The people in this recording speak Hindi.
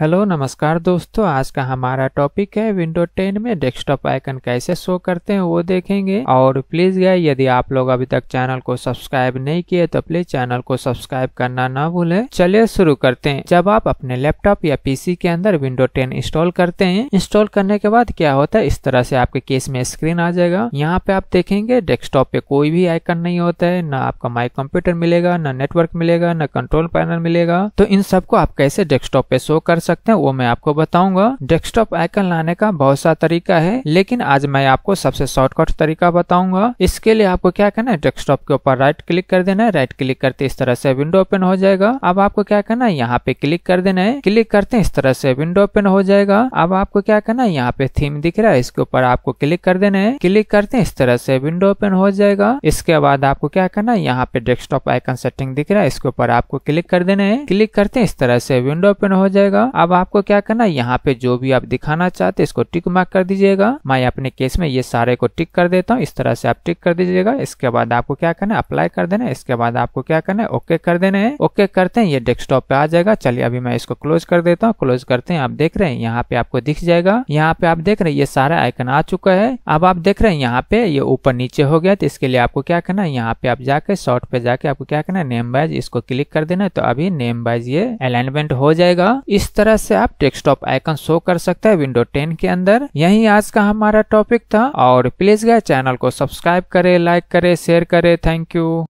हेलो नमस्कार दोस्तों आज का हमारा टॉपिक है विंडो 10 में डेस्कटॉप आइकन कैसे शो करते हैं वो देखेंगे और प्लीज गए यदि आप लोग अभी तक चैनल को सब्सक्राइब नहीं किए तो प्लीज चैनल को सब्सक्राइब करना ना भूलें चलिए शुरू करते हैं जब आप अपने लैपटॉप या पीसी के अंदर विंडो 10 इंस्टॉल करते हैं इंस्टॉल करने के बाद क्या होता है इस तरह से आपके केस में स्क्रीन आ जाएगा यहाँ पे आप देखेंगे डेस्कटॉप पे कोई भी आइकन नहीं होता है न आपका माई कंप्यूटर मिलेगा न नेटवर्क मिलेगा न कंट्रोल पैनल मिलेगा तो इन सबको आप कैसे डेस्कटॉप पे शो कर सकते हैं वो मैं आपको बताऊंगा डेस्कटॉप आइकन लाने का बहुत सा तरीका है लेकिन आज मैं आपको सबसे शॉर्टकट तरीका बताऊंगा इसके लिए आपको क्या करना है डेस्कटॉप के ऊपर राइट क्लिक कर देना है राइट क्लिक करते इस तरह से विंडो ओपन हो जाएगा अब आपको क्या करना है यहाँ पे क्लिक कर देना है क्लिक करते हैं इस तरह से विंडो ओपन हो जाएगा अब आपको क्या करना है यहाँ पे थीम दिख रहा है इसके ऊपर आपको क्लिक कर देना है क्लिक करते हैं इस तरह से विंडो ओपन हो जाएगा इसके बाद आपको क्या करना है यहाँ पे डेस्कटॉप आइकन सेटिंग दिख रहा है इसके ऊपर आपको क्लिक कर देना है क्लिक करते हैं इस तरह से विंडो ओपन हो जाएगा अब आपको क्या करना है यहाँ पे जो भी आप दिखाना चाहते इसको टिक मार्क कर दीजिएगा मैं अपने केस में ये सारे को टिक कर देता हूँ इस तरह से आप टिक कर दीजिएगा इसके बाद आपको क्या करना है अप्लाई कर देना है इसके बाद आपको क्या करना है ओके कर देना है ओके करते हैं ये डेस्कटॉप पे आ जाएगा चलिए अभी मैं इसको क्लोज कर देता हूँ क्लोज करते हैं आप देख रहे हैं यहाँ पे आपको दिख जाएगा यहाँ पे आप देख रहे हैं ये सारा आइकन आ चुका है अब आप देख रहे हैं यहाँ पे ये ऊपर नीचे हो गया तो इसके लिए आपको क्या करना है यहाँ पे आप जाके शॉर्ट पे जाके आपको क्या करना है नेम बाइज इसको क्लिक कर देना है तो अभी नेम बाइज ये अलाइनमेंट हो जाएगा इस तरह तरह से आप डेस्कटॉप आइकन शो कर सकते हैं विंडो 10 के अंदर यही आज का हमारा टॉपिक था और प्लीज गए चैनल को सब्सक्राइब करे लाइक करे शेयर करे थैंक यू